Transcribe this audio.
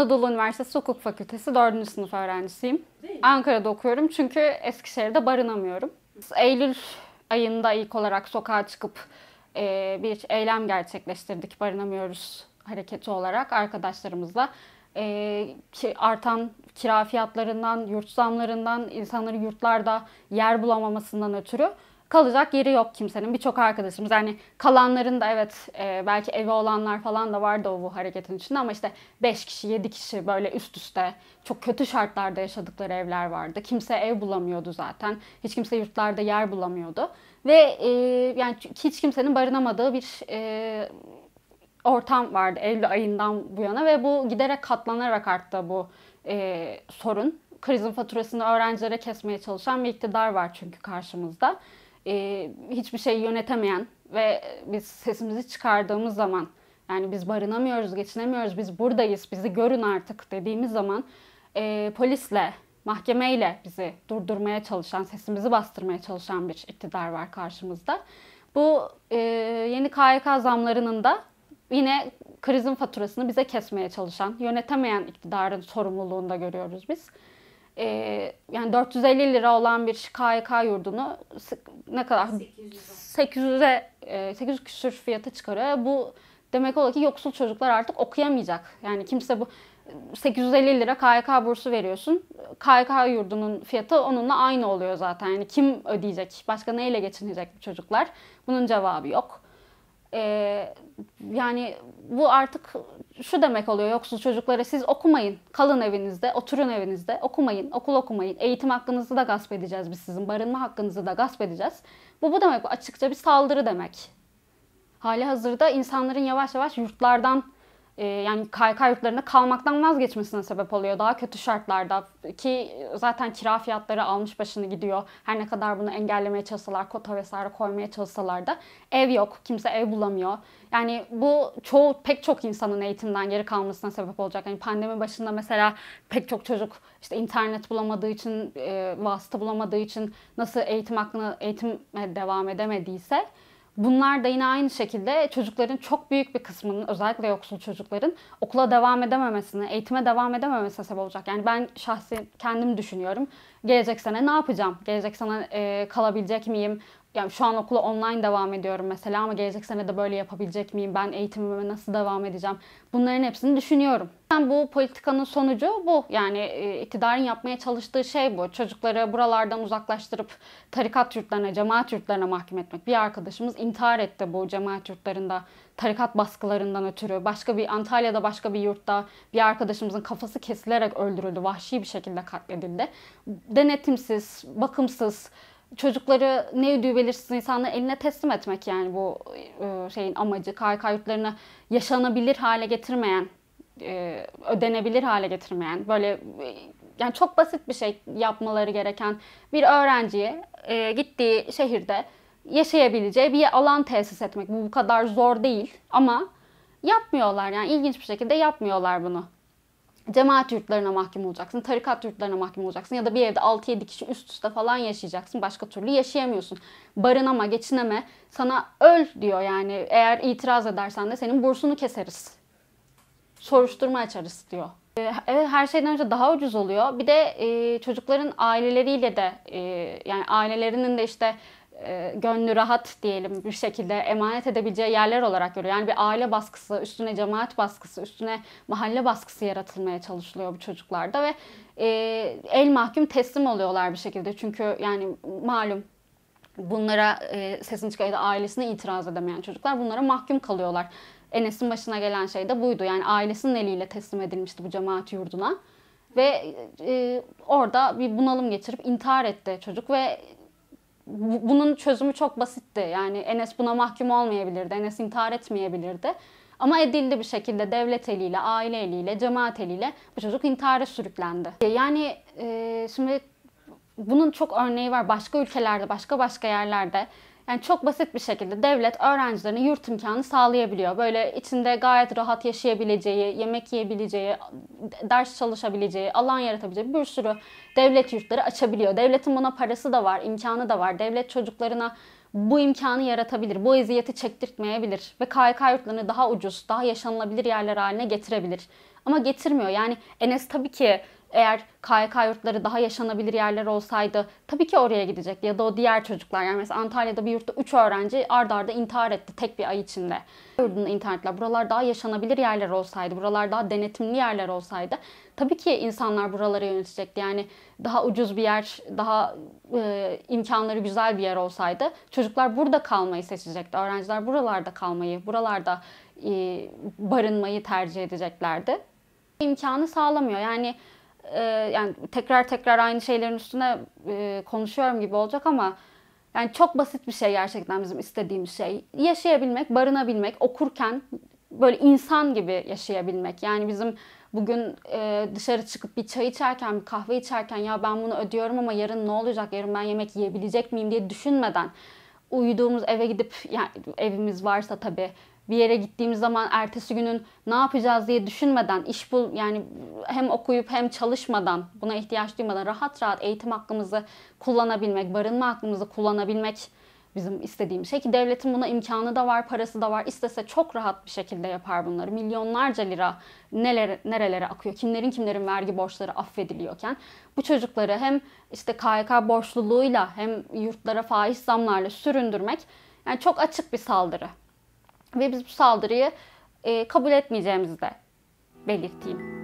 Anadolu Üniversitesi Hukuk Fakültesi 4. sınıf öğrencisiyim. Ankara'da okuyorum çünkü Eskişehir'de barınamıyorum. Eylül ayında ilk olarak sokağa çıkıp e, bir eylem gerçekleştirdik barınamıyoruz hareketi olarak arkadaşlarımızla. E, ki artan kira fiyatlarından, yurt zamlarından, insanların yurtlarda yer bulamamasından ötürü kalacak yeri yok kimsenin. Birçok arkadaşımız yani kalanların da evet e, belki evi olanlar falan da vardı o bu hareketin içinde ama işte 5 kişi 7 kişi böyle üst üste çok kötü şartlarda yaşadıkları evler vardı. Kimse ev bulamıyordu zaten. Hiç kimse yurtlarda yer bulamıyordu. Ve e, yani hiç kimsenin barınamadığı bir e, ortam vardı Eylül ayından bu yana ve bu giderek katlanarak arttı bu e, sorun. Krizin faturasını öğrencilere kesmeye çalışan bir iktidar var çünkü karşımızda e, hiçbir şey yönetemeyen ve biz sesimizi çıkardığımız zaman yani biz barınamıyoruz, geçinemiyoruz, biz buradayız, bizi görün artık dediğimiz zaman e, polisle, mahkemeyle bizi durdurmaya çalışan, sesimizi bastırmaya çalışan bir iktidar var karşımızda. Bu e, yeni KYK zamlarının da yine krizin faturasını bize kesmeye çalışan, yönetemeyen iktidarın sorumluluğunda görüyoruz biz e, yani 450 lira olan bir KYK yurdunu ne kadar 800'e 800, 800 küsür fiyata çıkarıyor. Bu demek ola ki yoksul çocuklar artık okuyamayacak. Yani kimse bu 850 lira KYK bursu veriyorsun. KYK yurdunun fiyatı onunla aynı oluyor zaten. Yani kim ödeyecek? Başka neyle geçinecek bu çocuklar? Bunun cevabı yok. Ee, yani bu artık şu demek oluyor yoksul çocuklara siz okumayın, kalın evinizde, oturun evinizde, okumayın, okul okumayın, eğitim hakkınızı da gasp edeceğiz biz sizin, barınma hakkınızı da gasp edeceğiz. Bu bu demek, bu açıkça bir saldırı demek. Hali hazırda insanların yavaş yavaş yurtlardan ee, yani KYK yurtlarında kalmaktan vazgeçmesine sebep oluyor. Daha kötü şartlarda ki zaten kira fiyatları almış başını gidiyor. Her ne kadar bunu engellemeye çalışsalar, kota vesaire koymaya çalışsalar da ev yok. Kimse ev bulamıyor. Yani bu çoğu pek çok insanın eğitimden geri kalmasına sebep olacak. Yani pandemi başında mesela pek çok çocuk işte internet bulamadığı için, e, vasıta bulamadığı için nasıl eğitim hakkında eğitim e, devam edemediyse Bunlar da yine aynı şekilde çocukların çok büyük bir kısmının özellikle yoksul çocukların okula devam edememesine, eğitime devam edememesine sebep olacak. Yani ben şahsi kendim düşünüyorum gelecek sene ne yapacağım? Gelecek sene e, kalabilecek miyim? Yani şu an okula online devam ediyorum mesela ama gelecek sene de böyle yapabilecek miyim? Ben eğitimime nasıl devam edeceğim? Bunların hepsini düşünüyorum. Yani bu politikanın sonucu bu. Yani e, iktidarın yapmaya çalıştığı şey bu. Çocukları buralardan uzaklaştırıp tarikat yurtlarına, cemaat yurtlarına mahkum etmek. Bir arkadaşımız intihar etti bu cemaat yurtlarında tarikat baskılarından ötürü başka bir Antalya'da başka bir yurtta bir arkadaşımızın kafası kesilerek öldürüldü. Vahşi bir şekilde katledildi. Denetimsiz, bakımsız, çocukları ne ödüğü belirsiz insanların eline teslim etmek yani bu e, şeyin amacı. KYK yurtlarını yaşanabilir hale getirmeyen, e, ödenebilir hale getirmeyen böyle e, yani çok basit bir şey yapmaları gereken bir öğrenciye gittiği şehirde yaşayabileceği bir alan tesis etmek. Bu bu kadar zor değil ama yapmıyorlar yani ilginç bir şekilde yapmıyorlar bunu. Cemaat yurtlarına mahkum olacaksın, tarikat yurtlarına mahkum olacaksın ya da bir evde 6-7 kişi üst üste falan yaşayacaksın. Başka türlü yaşayamıyorsun. Barınama, geçineme sana öl diyor yani eğer itiraz edersen de senin bursunu keseriz. Soruşturma açarız diyor. Evet e, her şeyden önce daha ucuz oluyor. Bir de e, çocukların aileleriyle de e, yani ailelerinin de işte e, gönlü rahat diyelim bir şekilde emanet edebileceği yerler olarak görüyor. Yani bir aile baskısı, üstüne cemaat baskısı, üstüne mahalle baskısı yaratılmaya çalışılıyor bu çocuklarda ve e, el mahkum teslim oluyorlar bir şekilde. Çünkü yani malum bunlara e, sesini çıkan ailesine itiraz edemeyen çocuklar bunlara mahkum kalıyorlar. Enes'in başına gelen şey de buydu. Yani ailesinin eliyle teslim edilmişti bu cemaat yurduna. Ve e, orada bir bunalım geçirip intihar etti çocuk ve bunun çözümü çok basitti. Yani Enes buna mahkum olmayabilirdi. Enes intihar etmeyebilirdi. Ama edildi bir şekilde devlet eliyle, aile eliyle, cemaat eliyle bu çocuk intihara sürüklendi. Yani e, şimdi bunun çok örneği var başka ülkelerde, başka başka yerlerde. Yani çok basit bir şekilde devlet öğrencilerine yurt imkanı sağlayabiliyor. Böyle içinde gayet rahat yaşayabileceği, yemek yiyebileceği, ders çalışabileceği, alan yaratabileceği bir sürü devlet yurtları açabiliyor. Devletin buna parası da var, imkanı da var. Devlet çocuklarına bu imkanı yaratabilir, bu eziyeti çektirtmeyebilir ve KYK yurtlarını daha ucuz, daha yaşanılabilir yerler haline getirebilir. Ama getirmiyor. Yani Enes tabii ki eğer KYK yurtları daha yaşanabilir yerler olsaydı tabii ki oraya gidecek ya da o diğer çocuklar yani mesela Antalya'da bir yurtta 3 öğrenci ardarda arda intihar etti tek bir ay içinde. Yurdunda internetler buralar daha yaşanabilir yerler olsaydı, buralar daha denetimli yerler olsaydı tabii ki insanlar buralara yönetecekti. Yani daha ucuz bir yer, daha e, imkanları güzel bir yer olsaydı çocuklar burada kalmayı seçecekti. Öğrenciler buralarda kalmayı, buralarda e, barınmayı tercih edeceklerdi. İmkanı sağlamıyor. Yani ee, yani tekrar tekrar aynı şeylerin üstüne e, konuşuyorum gibi olacak ama yani çok basit bir şey gerçekten bizim istediğimiz şey. Yaşayabilmek, barınabilmek, okurken böyle insan gibi yaşayabilmek. Yani bizim bugün e, dışarı çıkıp bir çay içerken, bir kahve içerken ya ben bunu ödüyorum ama yarın ne olacak, yarın ben yemek yiyebilecek miyim diye düşünmeden uyuduğumuz eve gidip yani evimiz varsa tabii bir yere gittiğimiz zaman ertesi günün ne yapacağız diye düşünmeden, iş bul yani hem okuyup hem çalışmadan, buna ihtiyaç duymadan rahat rahat eğitim hakkımızı kullanabilmek, barınma hakkımızı kullanabilmek bizim istediğimiz şey ki devletin buna imkanı da var, parası da var. İstese çok rahat bir şekilde yapar bunları. Milyonlarca lira neler nerelere akıyor? Kimlerin kimlerin vergi borçları affediliyorken bu çocukları hem işte KYK borçluluğuyla hem yurtlara faiz zamlarla süründürmek yani çok açık bir saldırı ve biz bu saldırıyı e, kabul etmeyeceğimizi de belirteyim.